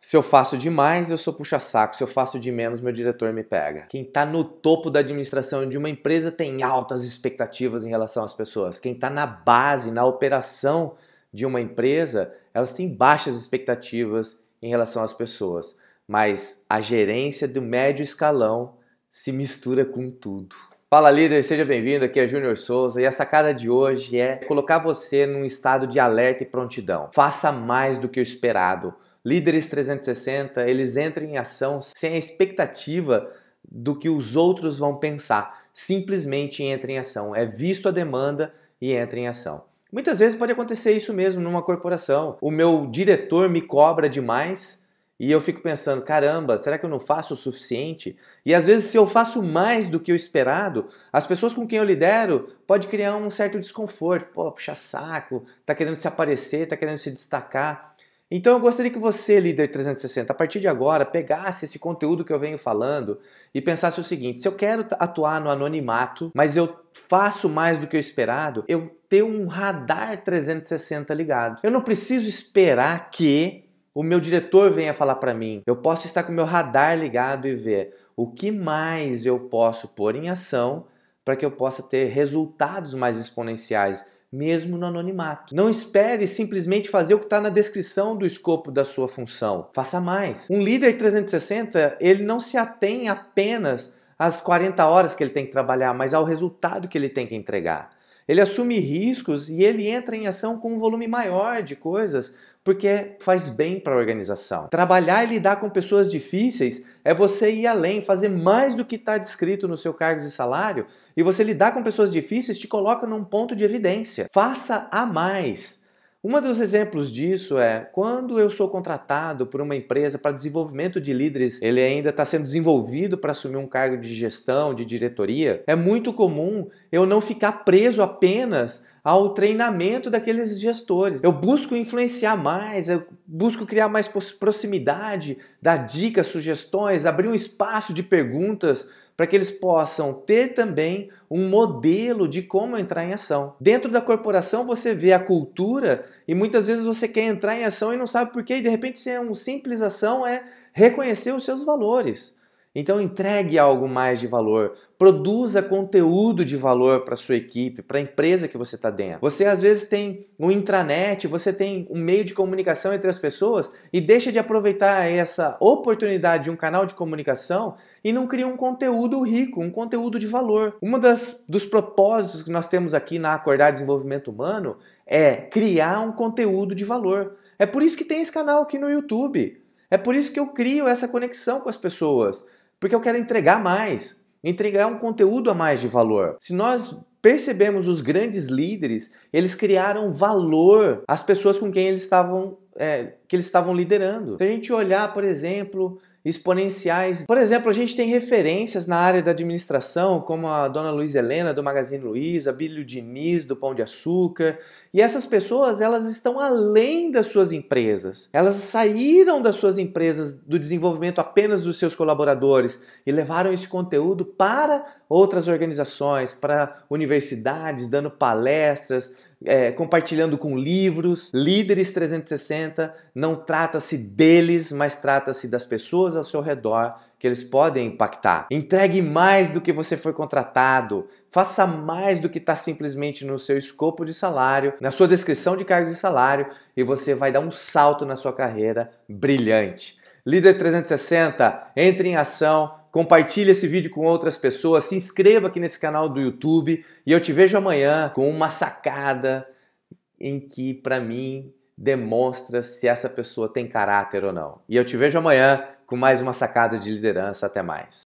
Se eu faço demais, eu sou puxa-saco. Se eu faço de menos, meu diretor me pega. Quem está no topo da administração de uma empresa tem altas expectativas em relação às pessoas. Quem está na base, na operação de uma empresa, elas têm baixas expectativas em relação às pessoas. Mas a gerência do médio escalão se mistura com tudo. Fala líder, seja bem-vindo. Aqui é Júnior Souza e a sacada de hoje é colocar você num estado de alerta e prontidão. Faça mais do que o esperado líderes 360, eles entram em ação sem a expectativa do que os outros vão pensar. Simplesmente entra em ação. É visto a demanda e entra em ação. Muitas vezes pode acontecer isso mesmo numa corporação. O meu diretor me cobra demais e eu fico pensando, caramba, será que eu não faço o suficiente? E às vezes, se eu faço mais do que o esperado, as pessoas com quem eu lidero pode criar um certo desconforto. Pô, puxa saco, tá querendo se aparecer, tá querendo se destacar. Então eu gostaria que você, líder 360, a partir de agora, pegasse esse conteúdo que eu venho falando e pensasse o seguinte: se eu quero atuar no anonimato, mas eu faço mais do que o esperado, eu ter um radar 360 ligado. Eu não preciso esperar que o meu diretor venha falar para mim. Eu posso estar com o meu radar ligado e ver o que mais eu posso pôr em ação para que eu possa ter resultados mais exponenciais mesmo no anonimato. Não espere simplesmente fazer o que está na descrição do escopo da sua função. Faça mais. Um líder 360, ele não se atém apenas às 40 horas que ele tem que trabalhar, mas ao resultado que ele tem que entregar. Ele assume riscos e ele entra em ação com um volume maior de coisas porque faz bem para a organização. Trabalhar e lidar com pessoas difíceis é você ir além, fazer mais do que está descrito no seu cargo e salário, e você lidar com pessoas difíceis te coloca num ponto de evidência. Faça a mais. Um dos exemplos disso é quando eu sou contratado por uma empresa para desenvolvimento de líderes, ele ainda está sendo desenvolvido para assumir um cargo de gestão, de diretoria. É muito comum eu não ficar preso apenas ao treinamento daqueles gestores. Eu busco influenciar mais, eu busco criar mais proximidade, dar dicas, sugestões, abrir um espaço de perguntas para que eles possam ter também um modelo de como entrar em ação. Dentro da corporação você vê a cultura e muitas vezes você quer entrar em ação e não sabe por quê, e de repente uma simples ação é reconhecer os seus valores. Então entregue algo mais de valor, produza conteúdo de valor para sua equipe, para a empresa que você está dentro. Você às vezes tem um intranet, você tem um meio de comunicação entre as pessoas e deixa de aproveitar essa oportunidade de um canal de comunicação e não cria um conteúdo rico, um conteúdo de valor. Um das, dos propósitos que nós temos aqui na Acordar Desenvolvimento Humano é criar um conteúdo de valor. É por isso que tem esse canal aqui no YouTube. É por isso que eu crio essa conexão com as pessoas. Porque eu quero entregar mais, entregar é um conteúdo a mais de valor. Se nós percebemos os grandes líderes, eles criaram valor às pessoas com quem eles estavam é, que eles estavam liderando. Se a gente olhar, por exemplo, exponenciais. Por exemplo, a gente tem referências na área da administração, como a dona Luiz Helena do Magazine Luiza, Bílio Diniz do Pão de Açúcar, e essas pessoas, elas estão além das suas empresas. Elas saíram das suas empresas do desenvolvimento apenas dos seus colaboradores e levaram esse conteúdo para outras organizações, para universidades, dando palestras, é, compartilhando com livros. Líderes 360 não trata-se deles, mas trata-se das pessoas ao seu redor que eles podem impactar. Entregue mais do que você foi contratado. Faça mais do que está simplesmente no seu escopo de salário, na sua descrição de cargos e salário, e você vai dar um salto na sua carreira brilhante. Líder 360, entre em ação compartilhe esse vídeo com outras pessoas, se inscreva aqui nesse canal do YouTube e eu te vejo amanhã com uma sacada em que, para mim, demonstra se essa pessoa tem caráter ou não. E eu te vejo amanhã com mais uma sacada de liderança. Até mais.